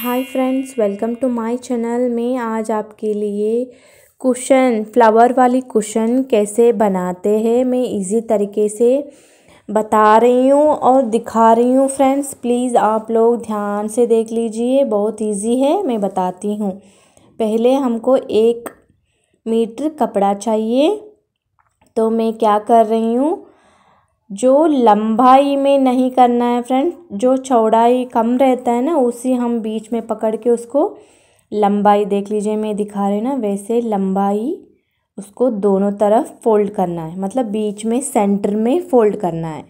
Hi friends welcome to my channel में आज आपके लिए कुशन फ्लावर वाली कुशन कैसे बनाते हैं मैं इजी तरीके से बता रही हूँ और दिखा रही हूँ फ्रेंड्स प्लीज़ आप लोग ध्यान से देख लीजिए बहुत इजी है मैं बताती हूँ पहले हमको एक मीटर कपड़ा चाहिए तो मैं क्या कर रही हूँ जो लंबाई में नहीं करना है फ्रेंड जो चौड़ाई कम रहता है ना उसी हम बीच में पकड़ के उसको लंबाई देख लीजिए मैं दिखा रही ना वैसे लंबाई उसको दोनों तरफ फोल्ड करना है मतलब बीच में सेंटर में फोल्ड करना है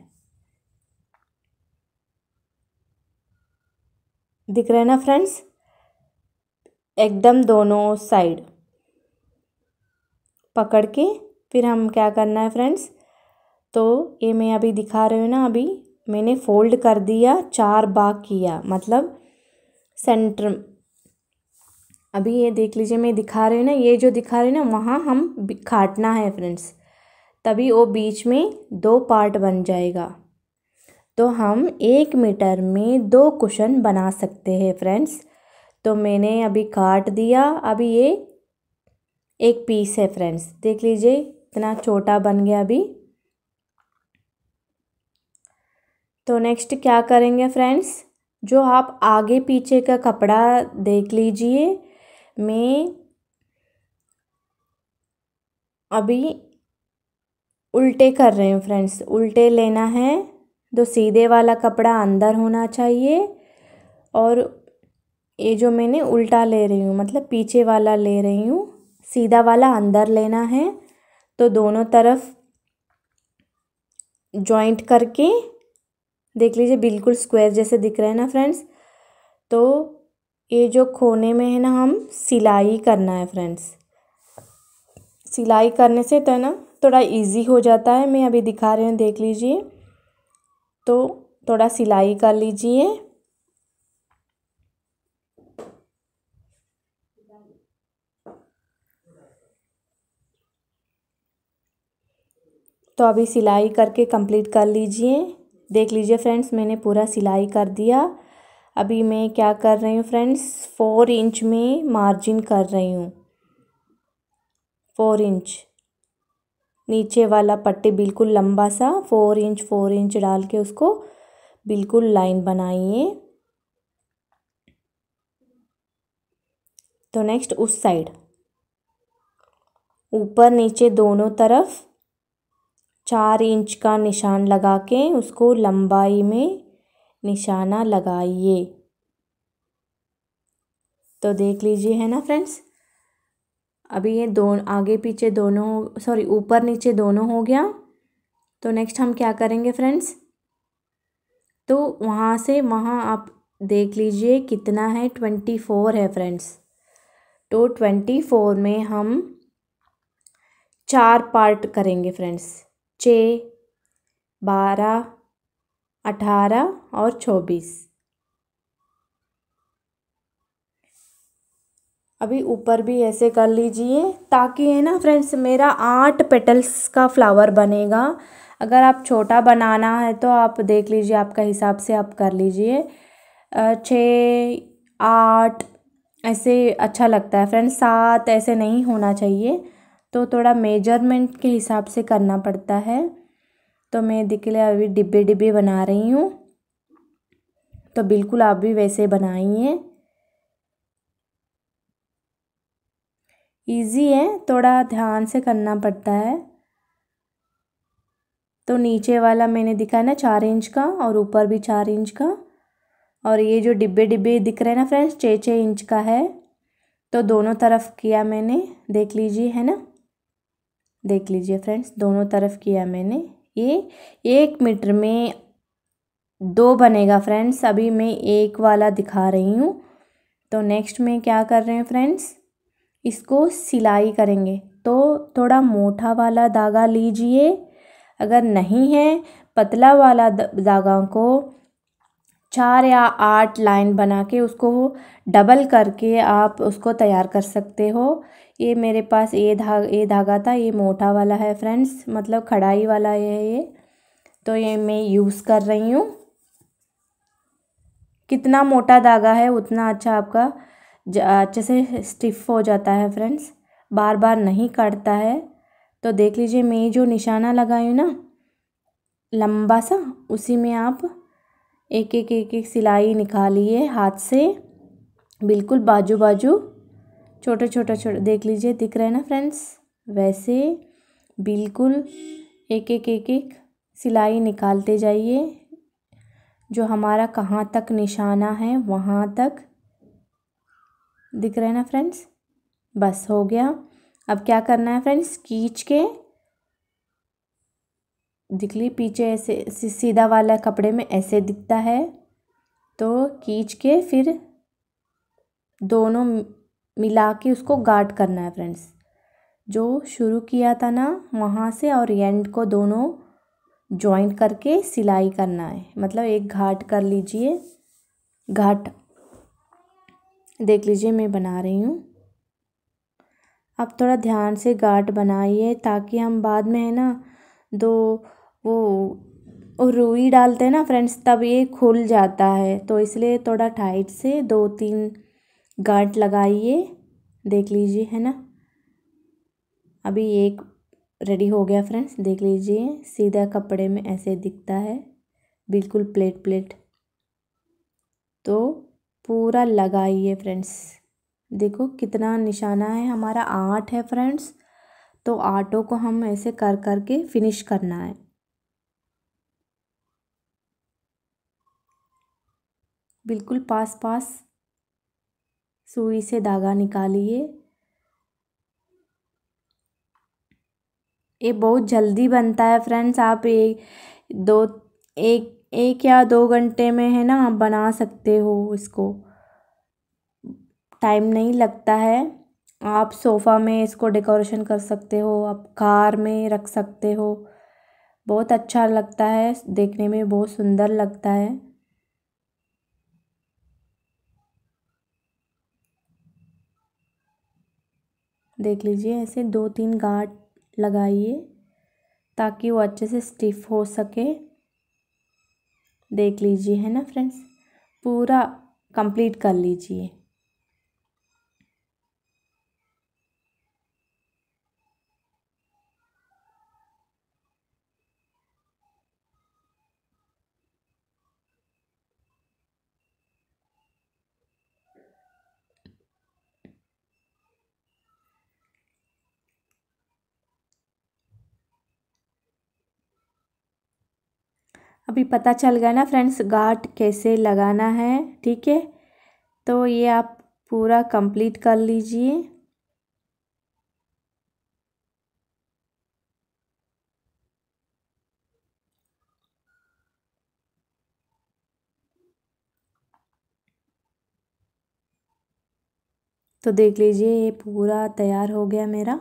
दिख रहे ना फ्रेंड्स एकदम दोनों साइड पकड़ के फिर हम क्या करना है फ्रेंड्स तो ये मैं अभी दिखा रही हूँ ना अभी मैंने फोल्ड कर दिया चार बाग किया मतलब सेंटर अभी ये देख लीजिए मैं दिखा रही हूँ ना ये जो दिखा रही हूँ ना वहाँ हम काटना है फ्रेंड्स तभी वो बीच में दो पार्ट बन जाएगा तो हम एक मीटर में दो कुशन बना सकते हैं फ्रेंड्स तो मैंने अभी काट दिया अभी ये एक पीस है फ्रेंड्स देख लीजिए इतना छोटा बन गया अभी तो नेक्स्ट क्या करेंगे फ्रेंड्स जो आप आगे पीछे का कपड़ा देख लीजिए मैं अभी उल्टे कर रहे हैं फ्रेंड्स उल्टे लेना है तो सीधे वाला कपड़ा अंदर होना चाहिए और ये जो मैंने उल्टा ले रही हूँ मतलब पीछे वाला ले रही हूँ सीधा वाला अंदर लेना है तो दोनों तरफ जॉइंट करके देख लीजिए बिल्कुल स्क्वायर जैसे दिख रहे हैं ना फ्रेंड्स तो ये जो खोने में है ना हम सिलाई करना है फ्रेंड्स सिलाई करने से तो है ना थोड़ा इजी हो जाता है मैं अभी दिखा रही हूँ देख लीजिए तो थोड़ा सिलाई कर लीजिए तो अभी सिलाई करके कंप्लीट कर लीजिए देख लीजिए फ्रेंड्स मैंने पूरा सिलाई कर दिया अभी मैं क्या कर रही हूँ फ्रेंड्स फोर इंच में मार्जिन कर रही हूँ फोर इंच नीचे वाला पट्टी बिल्कुल लंबा सा फोर इंच फोर इंच डाल के उसको बिल्कुल लाइन बनाइए तो नेक्स्ट उस साइड ऊपर नीचे दोनों तरफ चार इंच का निशान लगा के उसको लंबाई में निशाना लगाइए तो देख लीजिए है ना फ्रेंड्स अभी ये दो आगे पीछे दोनों सॉरी ऊपर नीचे दोनों हो गया तो नेक्स्ट हम क्या करेंगे फ्रेंड्स तो वहाँ से वहाँ आप देख लीजिए कितना है ट्वेंटी फोर है फ्रेंड्स तो ट्वेंटी फोर में हम चार पार्ट करेंगे फ्रेंड्स छः बारह अठारह और चौबीस अभी ऊपर भी ऐसे कर लीजिए ताकि है ना फ्रेंड्स मेरा आठ पेटल्स का फ्लावर बनेगा अगर आप छोटा बनाना है तो आप देख लीजिए आपका हिसाब से आप कर लीजिए छः आठ ऐसे अच्छा लगता है फ्रेंड्स सात ऐसे नहीं होना चाहिए तो थोड़ा मेजरमेंट के हिसाब से करना पड़ता है तो मैं दिख लिया अभी डिब्बे डिब्बे बना रही हूँ तो बिल्कुल आप भी वैसे बनाइए इजी है थोड़ा ध्यान से करना पड़ता है तो नीचे वाला मैंने दिखाया ना चार इंच का और ऊपर भी चार इंच का और ये जो डिब्बे डिब्बे दिख रहे हैं ना फ्रेंड्स छः छः इंच का है तो दोनों तरफ किया मैंने देख लीजिए है ना देख लीजिए फ्रेंड्स दोनों तरफ किया मैंने ये एक मीटर में दो बनेगा फ्रेंड्स अभी मैं एक वाला दिखा रही हूँ तो नेक्स्ट में क्या कर रहे हैं फ्रेंड्स इसको सिलाई करेंगे तो थोड़ा मोटा वाला धागा लीजिए अगर नहीं है पतला वाला धागा को चार या आठ लाइन बना के उसको डबल करके आप उसको तैयार कर सकते हो ये मेरे पास ये धागा ये धागा था ये मोटा वाला है फ्रेंड्स मतलब खड़ाई वाला है ये तो ये मैं यूज़ कर रही हूँ कितना मोटा धागा है उतना अच्छा आपका अच्छे से स्टिफ हो जाता है फ्रेंड्स बार बार नहीं काटता है तो देख लीजिए मैं जो निशाना लगाई ना लंबा सा उसी में आप एक एक एक एक सिलाई है हाथ से बिल्कुल बाजू बाजू छोटा छोटा छोटा देख लीजिए दिख रहा है ना फ्रेंड्स वैसे बिल्कुल एक एक एक एक सिलाई निकालते जाइए जो हमारा कहाँ तक निशाना है वहाँ तक दिख रहा है ना फ्रेंड्स बस हो गया अब क्या करना है फ्रेंड्स कीच के दिख ली पीछे ऐसे सीधा वाला कपड़े में ऐसे दिखता है तो खींच के फिर दोनों मिला के उसको गार्ड करना है फ्रेंड्स जो शुरू किया था ना वहाँ से और एंड को दोनों जॉइंट करके सिलाई करना है मतलब एक घाट कर लीजिए घाट देख लीजिए मैं बना रही हूँ अब थोड़ा ध्यान से घाट बनाइए ताकि हम बाद में है ना दो वो रुई डालते हैं ना फ्रेंड्स तब ये खुल जाता है तो इसलिए थोड़ा टाइट से दो तीन गांठ लगाइए देख लीजिए है ना अभी एक रेडी हो गया फ्रेंड्स देख लीजिए सीधा कपड़े में ऐसे दिखता है बिल्कुल प्लेट प्लेट तो पूरा लगाइए फ्रेंड्स देखो कितना निशाना है हमारा आठ है फ्रेंड्स तो आठों को हम ऐसे कर कर के फिनिश करना है बिल्कुल पास पास सुई से धागा निकालिए ये बहुत जल्दी बनता है फ्रेंड्स आप एक दो एक एक या दो घंटे में है ना आप बना सकते हो इसको टाइम नहीं लगता है आप सोफ़ा में इसको डेकोरेशन कर सकते हो आप कार में रख सकते हो बहुत अच्छा लगता है देखने में बहुत सुंदर लगता है देख लीजिए ऐसे दो तीन गांठ लगाइए ताकि वो अच्छे से स्टिफ हो सके देख लीजिए है ना फ्रेंड्स पूरा कंप्लीट कर लीजिए अभी पता चल गया ना फ्रेंड्स गार्ड कैसे लगाना है ठीक है तो ये आप पूरा कंप्लीट कर लीजिए तो देख लीजिए ये पूरा तैयार हो गया मेरा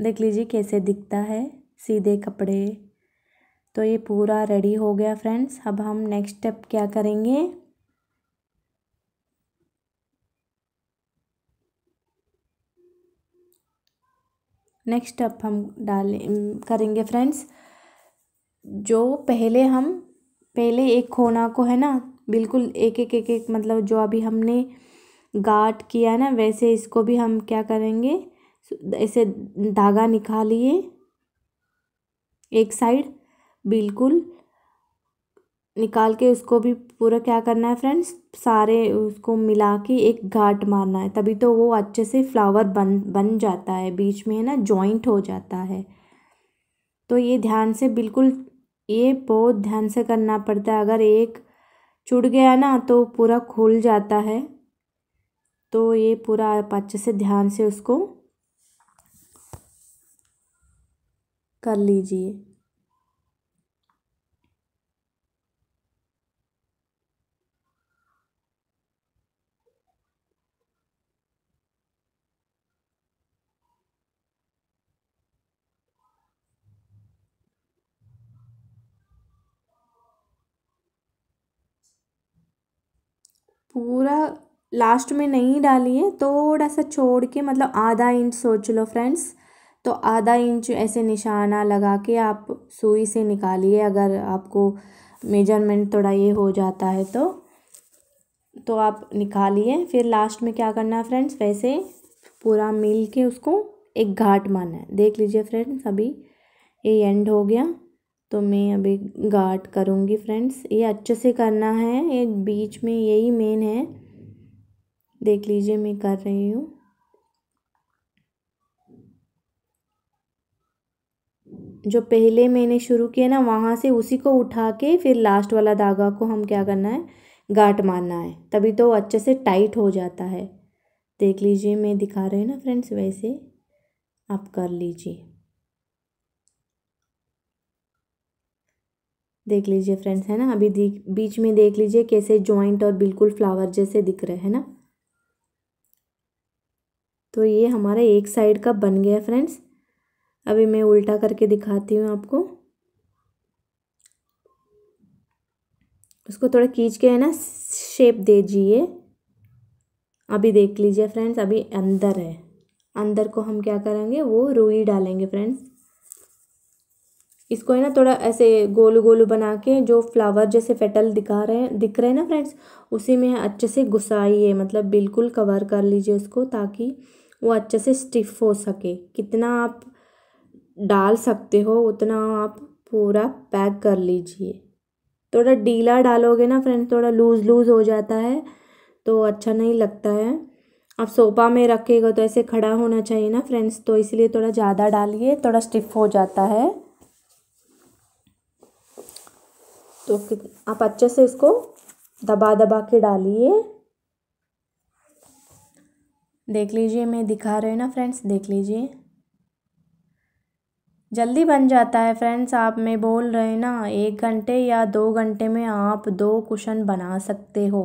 देख लीजिए कैसे दिखता है सीधे कपड़े तो ये पूरा रेडी हो गया फ्रेंड्स अब हम नेक्स्ट स्टेप क्या करेंगे नेक्स्ट स्टेप हम डाले करेंगे फ्रेंड्स जो पहले हम पहले एक खोना को है ना बिल्कुल एक एक एक एक मतलब जो अभी हमने गाट किया है ना वैसे इसको भी हम क्या करेंगे ऐसे धागा निकालिए एक साइड बिल्कुल निकाल के उसको भी पूरा क्या करना है फ्रेंड्स सारे उसको मिला के एक घाट मारना है तभी तो वो अच्छे से फ्लावर बन बन जाता है बीच में है ना जॉइंट हो जाता है तो ये ध्यान से बिल्कुल ये बहुत ध्यान से करना पड़ता है अगर एक छूट गया ना तो पूरा खुल जाता है तो ये पूरा आप अच्छे से ध्यान से उसको कर लीजिए पूरा लास्ट में नहीं डालिए थोड़ा सा छोड़ के मतलब आधा इंच सोच लो फ्रेंड्स तो आधा इंच ऐसे निशाना लगा के आप सुई से निकालिए अगर आपको मेजरमेंट थोड़ा ये हो जाता है तो तो आप निकालिए फिर लास्ट में क्या करना है फ्रेंड्स वैसे पूरा मिल के उसको एक घाट मारना है देख लीजिए फ्रेंड्स अभी ये एंड हो गया तो मैं अभी गार्ड करूँगी फ्रेंड्स ये अच्छे से करना है ये बीच में यही मेन है देख लीजिए मैं कर रही हूँ जो पहले मैंने शुरू किया ना वहाँ से उसी को उठा के फिर लास्ट वाला धागा को हम क्या करना है गाट मारना है तभी तो अच्छे से टाइट हो जाता है देख लीजिए मैं दिखा रही हूँ ना फ्रेंड्स वैसे आप कर लीजिए देख लीजिए फ्रेंड्स है ना अभी बीच में देख लीजिए कैसे जॉइंट और बिल्कुल फ्लावर जैसे दिख रहे हैं ना तो ये हमारा एक साइड का बन गया फ्रेंड्स अभी मैं उल्टा करके दिखाती हूँ आपको उसको थोड़ा खींच के है ना शेप दे दीजिए अभी देख लीजिए फ्रेंड्स अभी अंदर है अंदर को हम क्या करेंगे वो रुई डालेंगे फ्रेंड्स इसको है ना थोड़ा ऐसे गोल गोल बना के जो फ्लावर जैसे फेटल दिखा रहे हैं दिख रहे हैं ना फ्रेंड्स उसी में अच्छे से घुसाइए मतलब बिल्कुल कवर कर लीजिए उसको ताकि वो अच्छे से स्टिफ हो सके कितना आप डाल सकते हो उतना आप पूरा पैक कर लीजिए थोड़ा डीला डालोगे ना फ्रेंड्स थोड़ा लूज़ लूज़ हो जाता है तो अच्छा नहीं लगता है आप सोफा में रखेगा तो ऐसे खड़ा होना चाहिए ना फ्रेंड्स तो इसलिए थोड़ा ज़्यादा डालिए थोड़ा स्टिफ हो जाता है तो आप अच्छे से इसको दबा दबा के डालिए देख लीजिए मैं दिखा रही हूँ ना फ्रेंड्स देख लीजिए जल्दी बन जाता है फ्रेंड्स आप मैं बोल रहे हैं ना एक घंटे या दो घंटे में आप दो कुशन बना सकते हो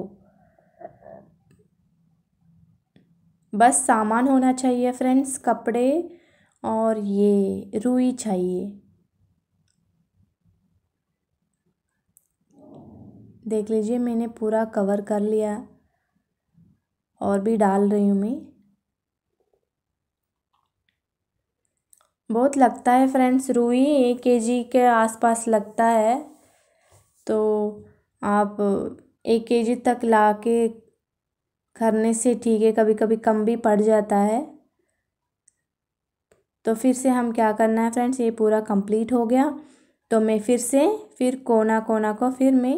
बस सामान होना चाहिए फ्रेंड्स कपड़े और ये रुई चाहिए देख लीजिए मैंने पूरा कवर कर लिया और भी डाल रही हूँ मैं बहुत लगता है फ्रेंड्स रूई एक के जी के आसपास लगता है तो आप एक के जी तक ला के करने से ठीक है कभी कभी कम भी पड़ जाता है तो फिर से हम क्या करना है फ्रेंड्स ये पूरा कंप्लीट हो गया तो मैं फिर से फिर कोना कोना को फिर मैं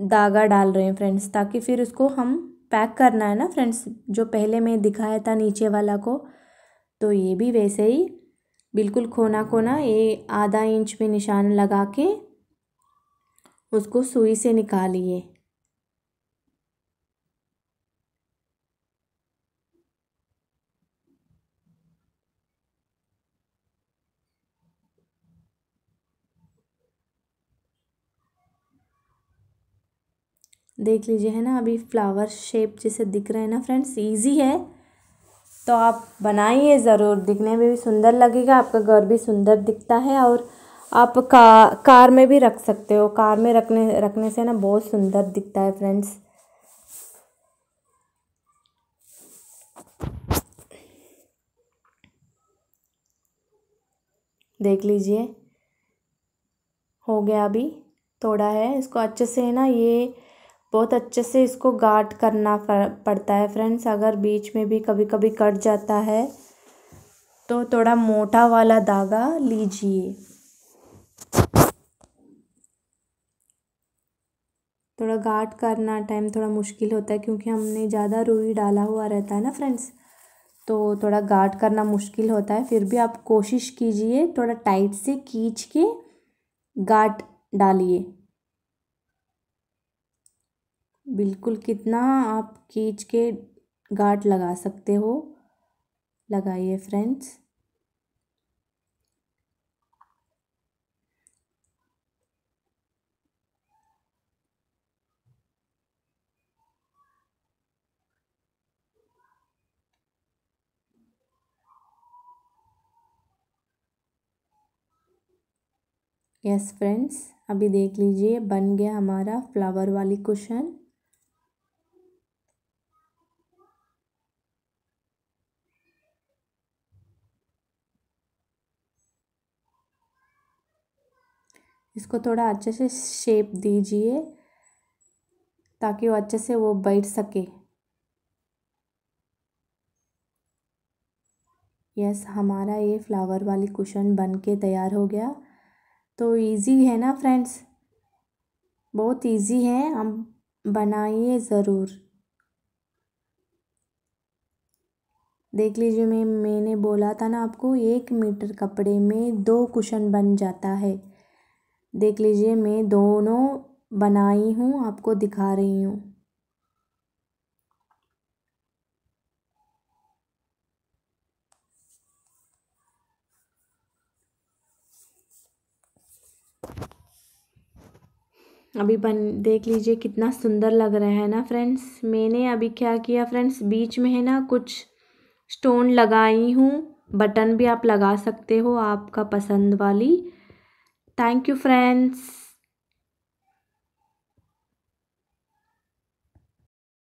धागा डाल रहे हैं फ्रेंड्स ताकि फिर उसको हम पैक करना है ना फ्रेंड्स जो पहले मैं दिखाया था नीचे वाला को तो ये भी वैसे ही बिल्कुल खोना खोना ये आधा इंच में निशान लगा के उसको सुई से निकालिए देख लीजिए है ना अभी फ्लावर शेप जैसे दिख रहे हैं ना फ्रेंड्स इजी है तो आप बनाइए ज़रूर दिखने में भी सुंदर लगेगा आपका घर भी सुंदर दिखता है और आप का कार में भी रख सकते हो कार में रखने रखने से ना बहुत सुंदर दिखता है फ्रेंड्स देख लीजिए हो गया अभी थोड़ा है इसको अच्छे से है ना ये बहुत अच्छे से इसको गार्ड करना पड़ता है फ्रेंड्स अगर बीच में भी कभी कभी कट जाता है तो थोड़ा मोटा वाला धागा लीजिए थोड़ा गार्ड करना टाइम थोड़ा मुश्किल होता है क्योंकि हमने ज़्यादा रुई डाला हुआ रहता है ना फ्रेंड्स तो थोड़ा गार्ड करना मुश्किल होता है फिर भी आप कोशिश कीजिए थोड़ा टाइट से खींच के गार्ड डालिए बिल्कुल कितना आप खींच के गाँठ लगा सकते हो लगाइए फ्रेंड्स यस yes फ्रेंड्स अभी देख लीजिए बन गया हमारा फ्लावर वाली कुशन इसको थोड़ा अच्छे से शेप दीजिए ताकि वो अच्छे से वो बैठ सके यस हमारा ये फ्लावर वाली कुशन बन के तैयार हो गया तो इजी है ना फ्रेंड्स बहुत इजी है हम बनाइए ज़रूर देख लीजिए मैं मैंने बोला था ना आपको एक मीटर कपड़े में दो कुशन बन जाता है देख लीजिए मैं दोनों बनाई हूँ आपको दिखा रही हूँ अभी बन देख लीजिए कितना सुंदर लग रहा है ना फ्रेंड्स मैंने अभी क्या किया फ्रेंड्स बीच में है ना कुछ स्टोन लगाई हूँ बटन भी आप लगा सकते हो आपका पसंद वाली Thank you friends.